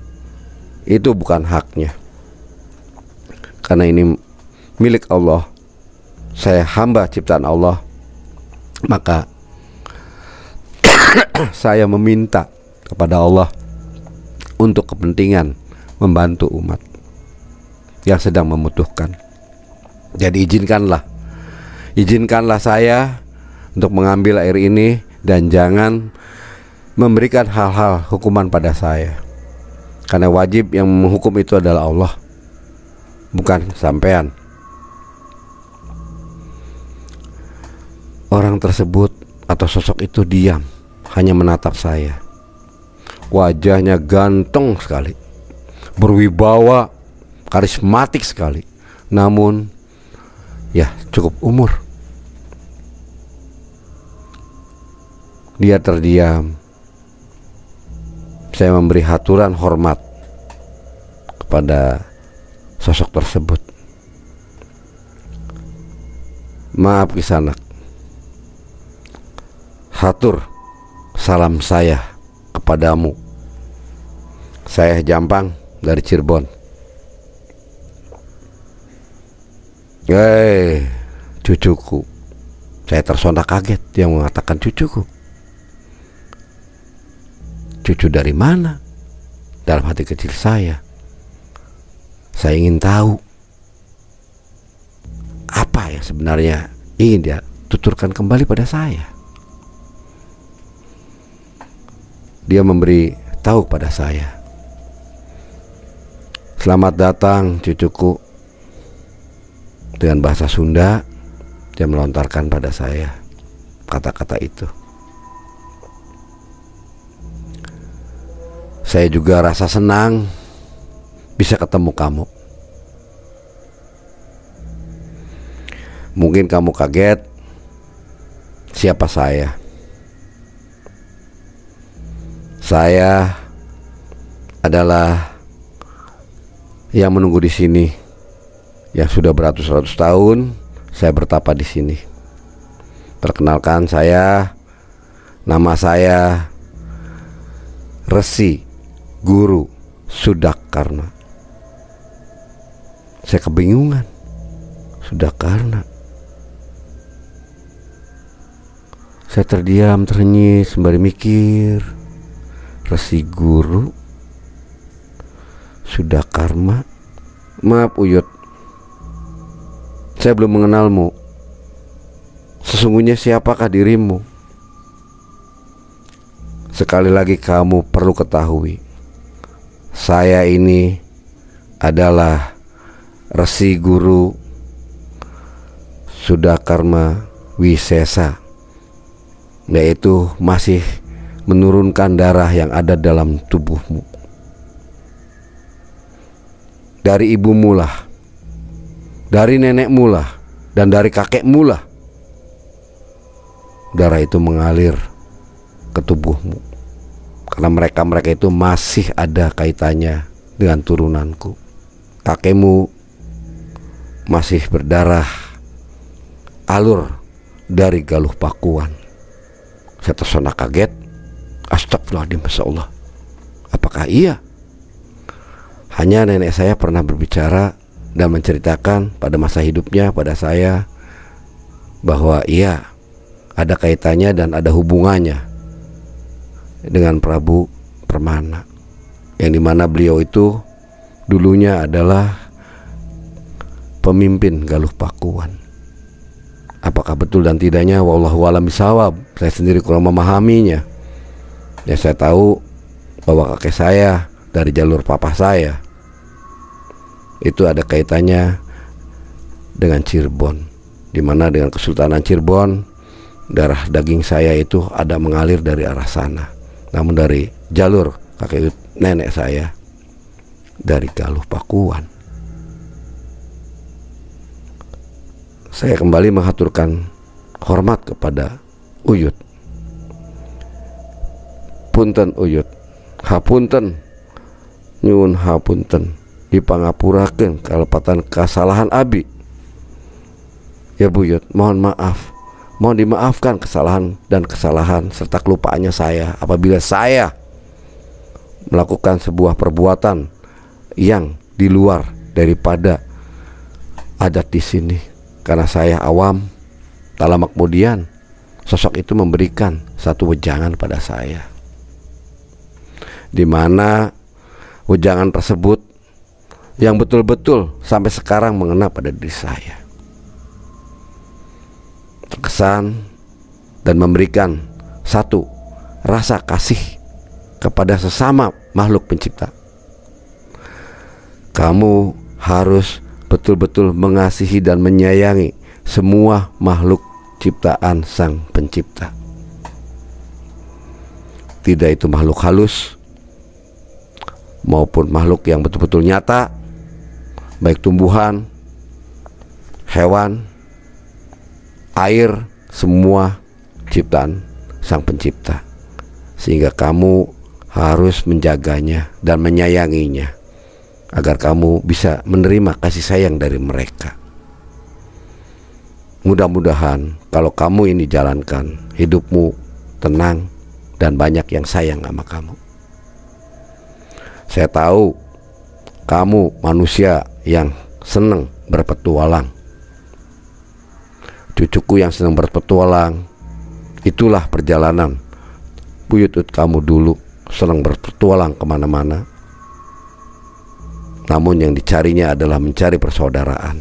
itu bukan haknya. Karena ini milik Allah, saya hamba ciptaan Allah, maka saya meminta kepada Allah untuk kepentingan membantu umat yang sedang membutuhkan. Jadi izinkanlah, izinkanlah saya untuk mengambil air ini dan jangan memberikan hal-hal hukuman pada saya. Karena wajib yang menghukum itu adalah Allah, bukan sampean. Orang tersebut atau sosok itu diam, hanya menatap saya. Wajahnya ganteng sekali, berwibawa, karismatik sekali. Namun ya cukup umur. Dia terdiam. Saya memberi haturan hormat kepada sosok tersebut. Maaf kisanak. Hatur salam saya kepadamu. Saya Jampang dari Cirebon. Hei, cucuku. Saya tersontak kaget dia mengatakan cucuku. Cucu dari mana? Dalam hati kecil saya. Saya ingin tahu apa yang sebenarnya ingin dia tuturkan kembali pada saya. Dia memberi tahu pada saya. Selamat datang cucuku dengan bahasa Sunda, dia melontarkan pada saya kata-kata itu. Saya juga rasa senang bisa ketemu kamu. Mungkin kamu kaget siapa saya. Saya adalah yang menunggu di sini yang sudah beratus-ratus tahun saya bertapa di sini. Perkenalkan saya nama saya Resi Guru Sudakarna. Saya kebingungan. Sudakarna. Saya terdiam terhenyis sembari mikir. Resi Guru Karma, Maaf Uyut, saya belum mengenalmu. Sesungguhnya siapakah dirimu? Sekali lagi kamu perlu ketahui. Saya ini adalah Resi Guru Sudakarma Wisesa yaitu masih menurunkan darah yang ada dalam tubuhmu. Dari ibumu lah dari nenekmu lah dan dari kakekmu lah darah itu mengalir ke tubuhmu karena mereka-mereka itu masih ada kaitannya dengan turunanku kakekmu masih berdarah alur dari Galuh Pakuan saya tersona kaget Astagfirullahaladzim Allah Apakah iya? Hanya nenek saya pernah berbicara dan menceritakan pada masa hidupnya pada saya bahwa ia ada kaitannya dan ada hubungannya dengan Prabu Permana yang dimana beliau itu dulunya adalah pemimpin Galuh Pakuan. Apakah betul dan tidaknya wallahu alam bisawab. Saya sendiri kurang memahaminya. Ya saya tahu bahwa kakek saya dari jalur papa saya itu ada kaitannya dengan Cirebon di mana dengan Kesultanan Cirebon darah daging saya itu ada mengalir dari arah sana namun dari jalur kakek nenek saya dari Galuh Pakuan saya kembali mengaturkan hormat kepada Uyut Punten Uyut Hapunten Nyun Hapunten dipangapuraken kalepatan kesalahan Abi ya buyut mohon maaf mohon dimaafkan kesalahan dan kesalahan serta kelupaannya saya apabila saya melakukan sebuah perbuatan yang di luar daripada adat di sini karena saya awam tak lama kemudian sosok itu memberikan satu wejangan pada saya di mana wejangan tersebut yang betul-betul sampai sekarang mengena pada diri saya. Terkesan dan memberikan satu rasa kasih kepada sesama makhluk pencipta. Kamu harus betul-betul mengasihi dan menyayangi semua makhluk ciptaan Sang Pencipta. Tidak itu makhluk halus maupun makhluk yang betul-betul nyata baik tumbuhan, hewan, air, semua ciptaan Sang Pencipta. Sehingga kamu harus menjaganya dan menyayanginya agar kamu bisa menerima kasih sayang dari mereka. Mudah-mudahan kalau kamu ini jalankan hidupmu tenang dan banyak yang sayang sama kamu. Saya tahu kamu manusia yang senang berpetualang. Cucuku yang senang berpetualang, itulah perjalanan buyutut kamu dulu senang berpetualang kemana-mana. Namun yang dicarinya adalah mencari persaudaraan.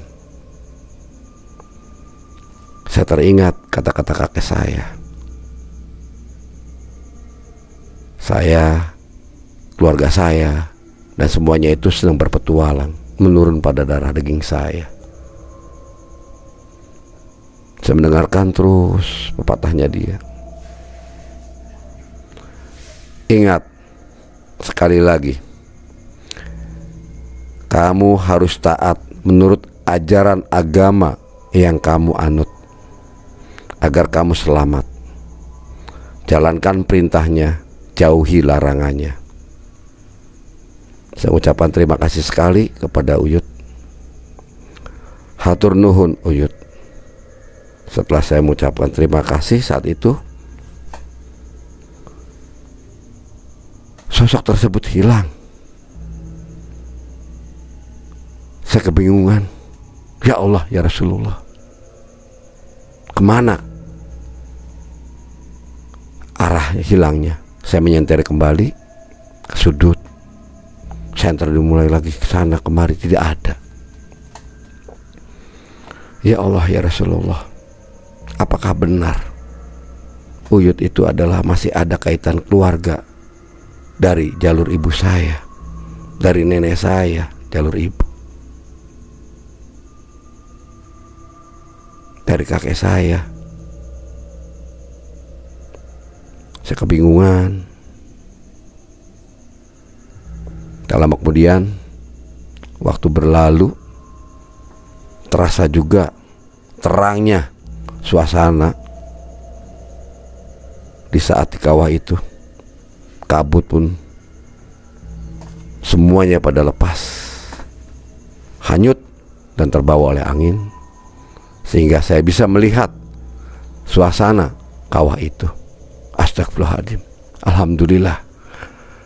Saya teringat kata-kata kakek saya. Saya, keluarga saya, dan semuanya itu sedang berpetualang menurun pada darah daging saya. Saya mendengarkan terus pepatahnya dia. Ingat sekali lagi. Kamu harus taat menurut ajaran agama yang kamu anut agar kamu selamat. Jalankan perintahnya, jauhi larangannya. Saya ucapan terima kasih sekali kepada Uyut. Hatur nuhun Uyut. Setelah saya mengucapkan terima kasih saat itu, sosok tersebut hilang. Saya kebingungan. Ya Allah, ya Rasulullah. Kemana arah hilangnya? Saya menyenteri kembali ke sudut center dimulai lagi ke sana kemari tidak ada ya Allah ya Rasulullah apakah benar uyut itu adalah masih ada kaitan keluarga dari jalur ibu saya dari nenek saya jalur ibu dari kakek saya saya kebingungan Tak lama kemudian waktu berlalu terasa juga terangnya suasana di saat di kawah itu kabut pun semuanya pada lepas hanyut dan terbawa oleh angin sehingga saya bisa melihat suasana kawah itu astagfirullahaladzim alhamdulillah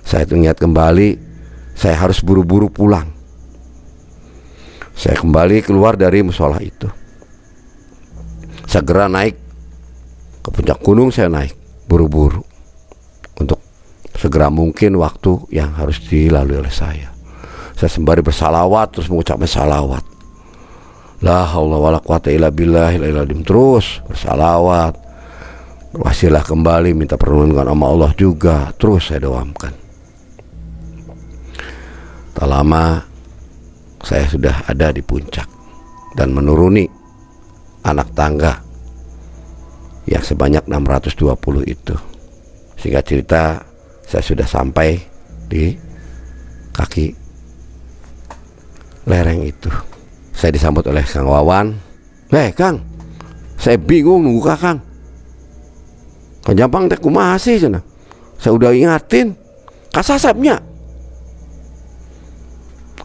saya ingat kembali saya harus buru-buru pulang. Saya kembali keluar dari musola itu. Segera naik ke puncak gunung saya naik buru-buru untuk segera mungkin waktu yang harus dilalui oleh saya. Saya sembari bersalawat terus mengucapkan salawat. La haula wala quwata illa billah terus bersalawat. Wasilah kembali minta perlindungan sama Allah juga terus saya doamkan. Tak lama saya sudah ada di puncak dan menuruni anak tangga yang sebanyak 620 itu. sehingga cerita, saya sudah sampai di kaki lereng itu. Saya disambut oleh Kang Wawan. hey, eh, Kang. Saya bingung nunggu Kakang." Kang Jampang teh kumaha sih cenah? Saya udah ingatin. Kasasapnya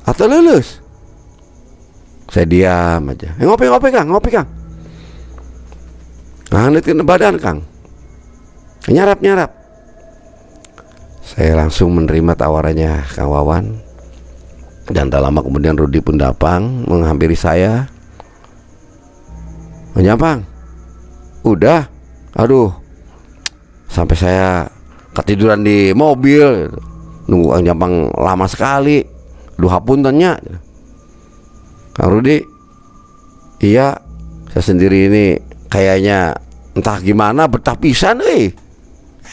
atau lulus saya diam aja eh, ngopi ngopi kang ngopi kang ngeliatin nah, badan kang nyarap nyarap saya langsung menerima tawarannya kang Wawan dan tak lama kemudian Rudi Pundapang menghampiri saya menyapang oh, udah aduh sampai saya ketiduran di mobil nunggu Kang Jampang lama sekali duha pun tanya Kang Rudi iya saya sendiri ini kayaknya entah gimana betah pisan eh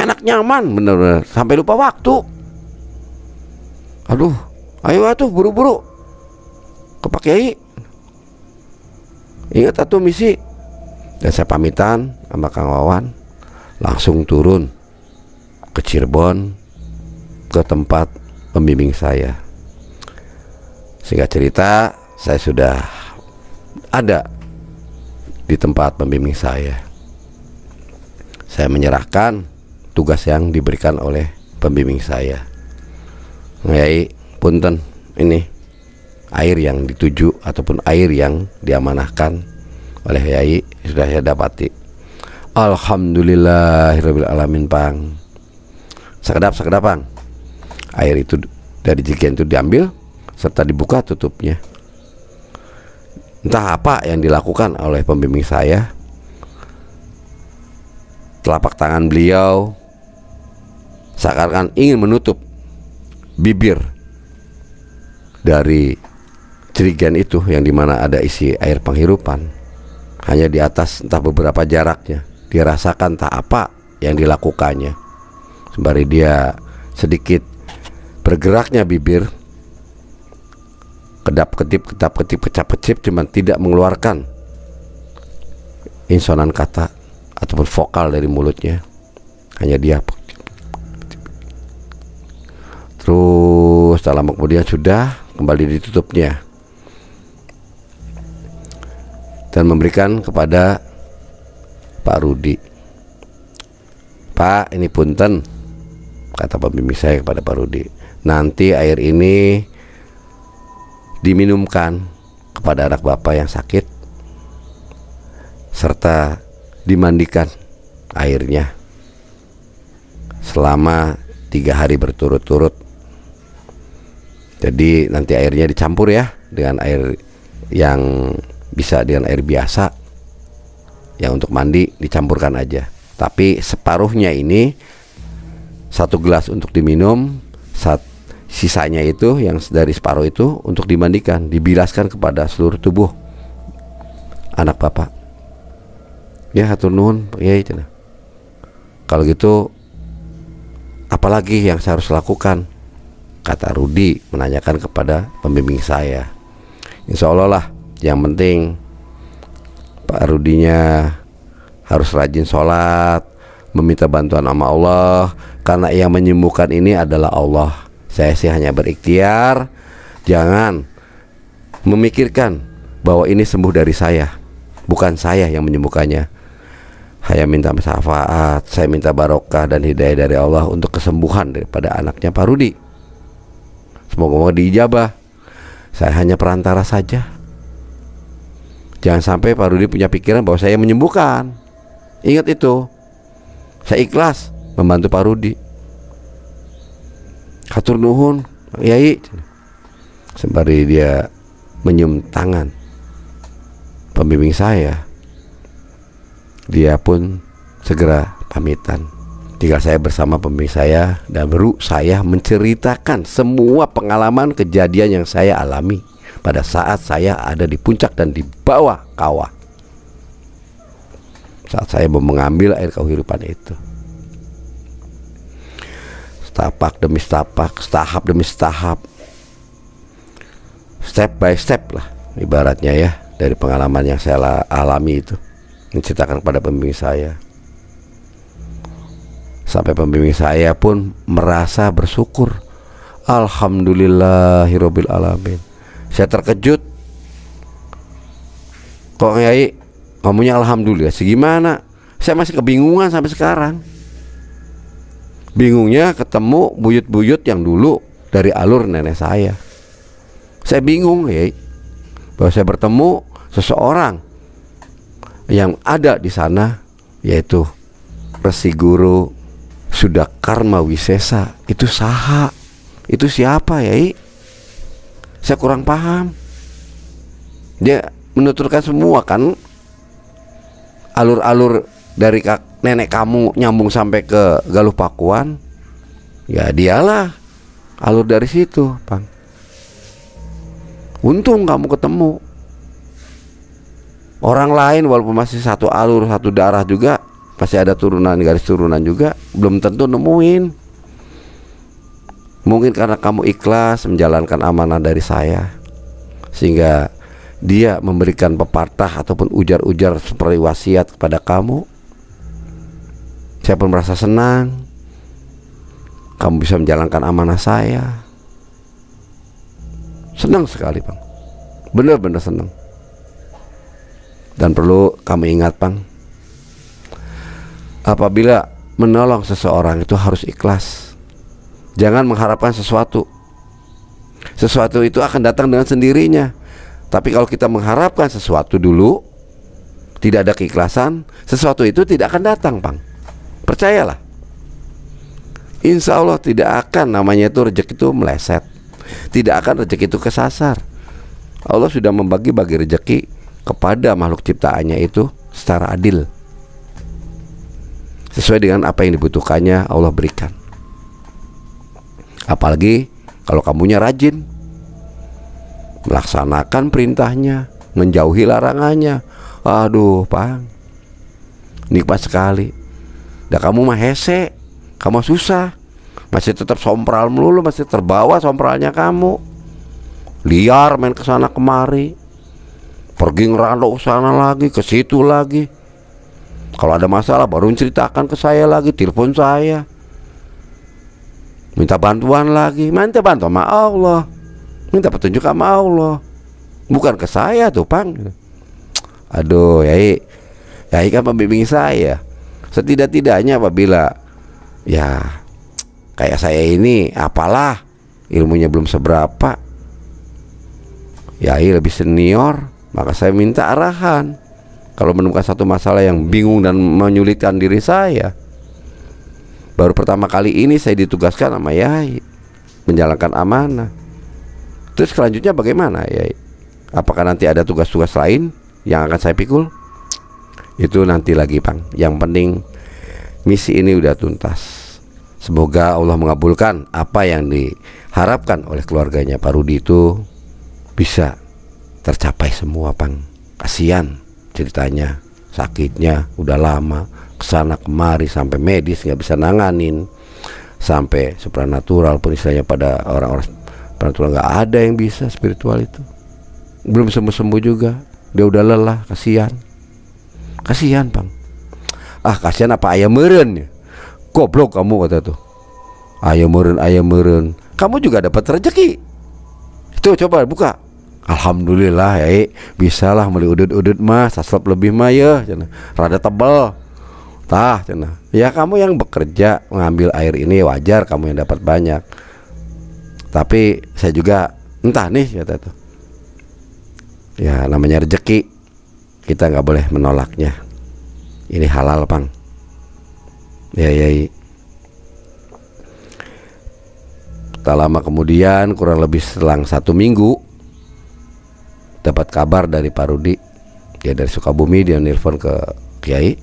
enak nyaman bener-bener sampai lupa waktu aduh ayo atuh buru-buru ke Pak ingat atuh misi dan saya pamitan sama Kang Wawan langsung turun ke Cirebon ke tempat pembimbing saya Singkat cerita, saya sudah ada di tempat pembimbing saya. Saya menyerahkan tugas yang diberikan oleh pembimbing saya. Ngayai punten ini air yang dituju ataupun air yang diamanahkan oleh Yai sudah saya dapati. Alhamdulillahirabbil alamin, Pang. Sekedap sekedap, Pang. Air itu dari jigen itu diambil, serta dibuka tutupnya. Entah apa yang dilakukan oleh pembimbing saya. Telapak tangan beliau seakan ingin menutup bibir dari jerigen itu yang dimana ada isi air penghirupan hanya di atas entah beberapa jaraknya dirasakan tak apa yang dilakukannya sembari dia sedikit bergeraknya bibir kedap kedip kedap kedip kecap kecip cuman tidak mengeluarkan insonan kata ataupun vokal dari mulutnya hanya dia terus tak lama kemudian sudah kembali ditutupnya dan memberikan kepada Pak Rudi Pak ini punten kata pembimbing saya kepada Pak Rudi nanti air ini diminumkan kepada anak bapak yang sakit serta dimandikan airnya selama tiga hari berturut-turut jadi nanti airnya dicampur ya dengan air yang bisa dengan air biasa yang untuk mandi dicampurkan aja tapi separuhnya ini satu gelas untuk diminum satu sisanya itu yang dari separuh itu untuk dimandikan, dibilaskan kepada seluruh tubuh anak bapak. Ya hatur nuhun, ya itu. Nah. Kalau gitu apalagi yang saya harus lakukan? Kata Rudi menanyakan kepada pembimbing saya. Insya Allah lah, yang penting Pak Rudinya harus rajin sholat, meminta bantuan sama Allah, karena yang menyembuhkan ini adalah Allah saya sih hanya berikhtiar jangan memikirkan bahwa ini sembuh dari saya, bukan saya yang menyembuhkannya. Saya minta syafaat, saya minta barokah dan hidayah dari Allah untuk kesembuhan daripada anaknya Pak Rudi. semoga mau diijabah. Saya hanya perantara saja. Jangan sampai Pak Rudi punya pikiran bahwa saya menyembuhkan. Ingat itu. Saya ikhlas membantu Pak Rudi. Katur nuhun Yai Sembari dia Menyum tangan Pembimbing saya Dia pun Segera pamitan Tinggal saya bersama pembimbing saya Dan baru saya menceritakan Semua pengalaman kejadian yang saya alami Pada saat saya ada di puncak dan di bawah kawah Saat saya mau mengambil air kehidupan itu setapak demi setapak, setahap demi setahap. Step by step lah ibaratnya ya dari pengalaman yang saya alami itu menceritakan kepada pembimbing saya. Sampai pembimbing saya pun merasa bersyukur. hirobil alamin. Saya terkejut. Kok Kiai kamunya alhamdulillah. Segimana? Saya masih kebingungan sampai sekarang. Bingungnya ketemu buyut-buyut yang dulu dari alur nenek saya. Saya bingung ya bahwa saya bertemu seseorang yang ada di sana yaitu Resi Guru sudah karma wisesa itu saha itu siapa ya saya kurang paham dia menuturkan semua kan alur-alur dari kak nenek kamu nyambung sampai ke Galuh Pakuan ya dialah alur dari situ Bang untung kamu ketemu orang lain walaupun masih satu alur satu darah juga pasti ada turunan garis turunan juga belum tentu nemuin Mungkin karena kamu ikhlas menjalankan amanah dari saya Sehingga dia memberikan pepatah ataupun ujar-ujar seperti wasiat kepada kamu saya pun merasa senang Kamu bisa menjalankan amanah saya Senang sekali Bang Benar-benar senang Dan perlu kamu ingat Bang Apabila menolong seseorang itu harus ikhlas Jangan mengharapkan sesuatu Sesuatu itu akan datang dengan sendirinya tapi kalau kita mengharapkan sesuatu dulu, tidak ada keikhlasan, sesuatu itu tidak akan datang, Bang. Percayalah. Insya Allah tidak akan namanya itu rezeki itu meleset. Tidak akan rezeki itu kesasar. Allah sudah membagi-bagi rezeki kepada makhluk ciptaannya itu secara adil. Sesuai dengan apa yang dibutuhkannya Allah berikan. Apalagi kalau kamunya rajin melaksanakan perintahnya, menjauhi larangannya. Aduh, Pang. Nikmat sekali dah kamu mah hese kamu susah masih tetap sompral melulu masih terbawa sompralnya kamu liar main ke sana kemari pergi ngerandok sana lagi ke situ lagi kalau ada masalah baru ceritakan ke saya lagi telepon saya minta bantuan lagi minta bantuan sama Allah minta petunjuk sama Allah bukan ke saya tuh pang aduh yai yai kan pembimbing saya Setidak-tidaknya apabila ya kayak saya ini apalah ilmunya belum seberapa. Yai lebih senior, maka saya minta arahan. Kalau menemukan satu masalah yang bingung dan menyulitkan diri saya. Baru pertama kali ini saya ditugaskan sama Yai menjalankan amanah. Terus selanjutnya bagaimana Yai? Apakah nanti ada tugas-tugas lain yang akan saya pikul? itu nanti lagi Bang yang penting misi ini udah tuntas semoga Allah mengabulkan apa yang diharapkan oleh keluarganya Pak Rudi itu bisa tercapai semua Bang kasihan ceritanya sakitnya udah lama kesana kemari sampai medis nggak bisa nanganin sampai supranatural pun istilahnya pada orang-orang supranatural nggak ada yang bisa spiritual itu belum sembuh sembuh juga dia udah lelah kasihan kasihan bang ah kasihan apa ayam meren ya goblok kamu kata tuh ayam meren ayam meren kamu juga dapat rezeki itu coba buka Alhamdulillah ya bisa lah beli udut-udut mah saslap lebih mah ya cina. rada tebel tah cina. ya kamu yang bekerja mengambil air ini wajar kamu yang dapat banyak tapi saya juga entah nih kata tuh ya namanya rezeki kita nggak boleh menolaknya ini halal bang. ya ya, ya. Tak lama kemudian kurang lebih selang satu minggu dapat kabar dari Pak Rudi ya dari Sukabumi dia nelpon ke Kiai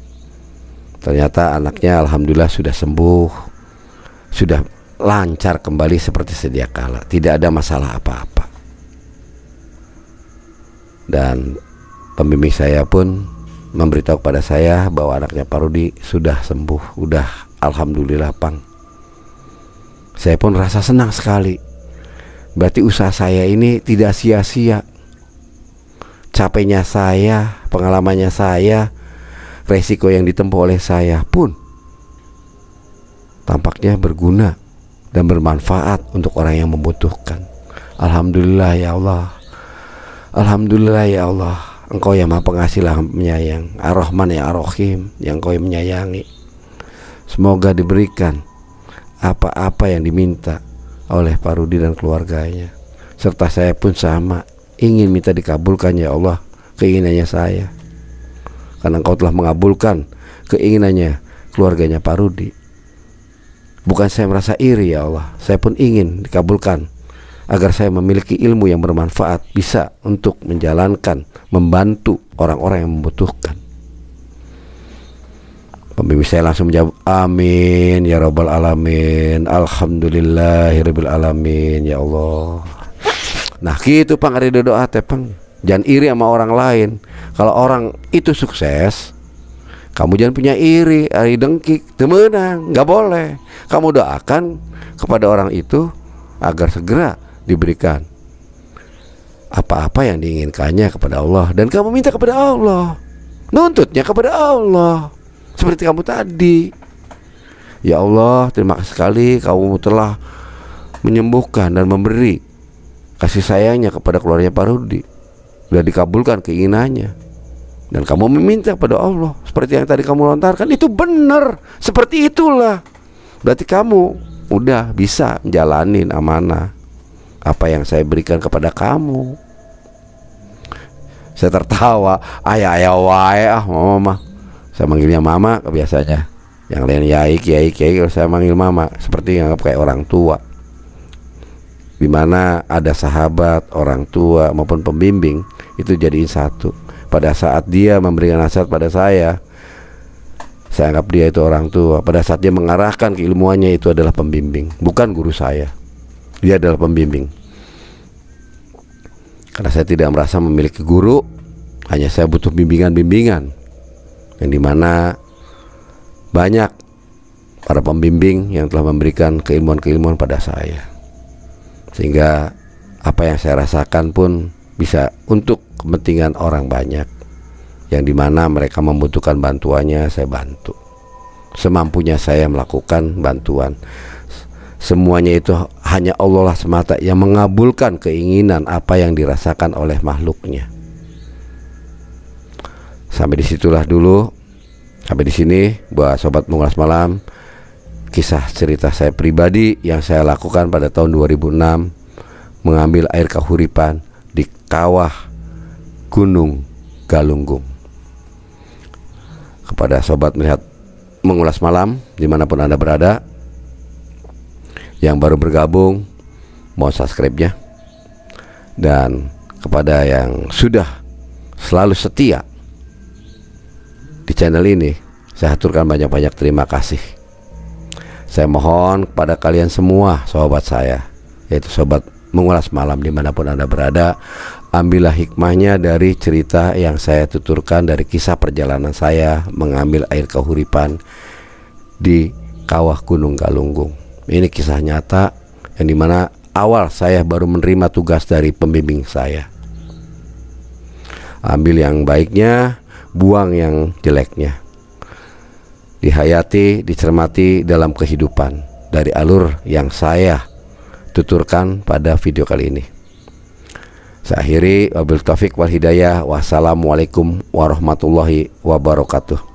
ternyata anaknya alhamdulillah sudah sembuh sudah lancar kembali seperti sedia kala tidak ada masalah apa-apa dan Pembimbing saya pun memberitahu kepada saya bahwa anaknya Pak Rudi sudah sembuh, udah alhamdulillah pang. Saya pun rasa senang sekali. Berarti usaha saya ini tidak sia-sia. Capeknya saya, pengalamannya saya, resiko yang ditempuh oleh saya pun tampaknya berguna dan bermanfaat untuk orang yang membutuhkan. Alhamdulillah ya Allah. Alhamdulillah ya Allah. Engkau yang maha pengasih lah menyayang Ar-Rahman ya Ar-Rahim Yang kau yang menyayangi Semoga diberikan Apa-apa yang diminta Oleh Pak Rudi dan keluarganya Serta saya pun sama Ingin minta dikabulkan ya Allah Keinginannya saya Karena engkau telah mengabulkan Keinginannya keluarganya Pak Rudi Bukan saya merasa iri ya Allah Saya pun ingin dikabulkan agar saya memiliki ilmu yang bermanfaat bisa untuk menjalankan, membantu orang-orang yang membutuhkan. Pembimbing saya langsung menjawab Amin ya robbal alamin Alhamdulillahirabbil alamin ya Allah. Nah, gitu Pang ada doa teh Jangan iri sama orang lain. Kalau orang itu sukses, kamu jangan punya iri, ari dengki, temenang, nggak boleh. Kamu doakan kepada orang itu agar segera diberikan apa-apa yang diinginkannya kepada Allah dan kamu minta kepada Allah nuntutnya kepada Allah seperti kamu tadi ya Allah terima kasih sekali kamu telah menyembuhkan dan memberi kasih sayangnya kepada keluarga Parudi sudah dikabulkan keinginannya dan kamu meminta pada Allah seperti yang tadi kamu lontarkan itu benar seperti itulah berarti kamu udah bisa jalanin amanah apa yang saya berikan kepada kamu saya tertawa ayah ayah wae ah mama mah saya manggilnya mama kebiasanya. yang lain yai kiai kiai saya manggil mama seperti yang kayak orang tua di mana ada sahabat orang tua maupun pembimbing itu jadi satu pada saat dia memberikan nasihat pada saya saya anggap dia itu orang tua pada saat dia mengarahkan keilmuannya itu adalah pembimbing bukan guru saya dia adalah pembimbing karena saya tidak merasa memiliki guru hanya saya butuh bimbingan-bimbingan yang dimana banyak para pembimbing yang telah memberikan keilmuan-keilmuan pada saya sehingga apa yang saya rasakan pun bisa untuk kepentingan orang banyak yang dimana mereka membutuhkan bantuannya saya bantu semampunya saya melakukan bantuan Semuanya itu hanya Allah lah semata yang mengabulkan keinginan apa yang dirasakan oleh makhluknya. Sampai disitulah dulu. Sampai di sini buat sobat mengulas malam kisah cerita saya pribadi yang saya lakukan pada tahun 2006 mengambil air kahuripan di kawah Gunung Galunggung. Kepada sobat melihat mengulas malam dimanapun anda berada, yang baru bergabung mohon subscribe-nya dan kepada yang sudah selalu setia di channel ini saya haturkan banyak-banyak terima kasih saya mohon kepada kalian semua sobat saya yaitu sobat mengulas malam dimanapun anda berada ambillah hikmahnya dari cerita yang saya tuturkan dari kisah perjalanan saya mengambil air kehuripan di kawah gunung galunggung ini kisah nyata yang dimana awal saya baru menerima tugas dari pembimbing saya. Ambil yang baiknya, buang yang jeleknya. Dihayati, dicermati dalam kehidupan dari alur yang saya tuturkan pada video kali ini. Saya akhiri, wabil taufik wal hidayah, wassalamualaikum warahmatullahi wabarakatuh.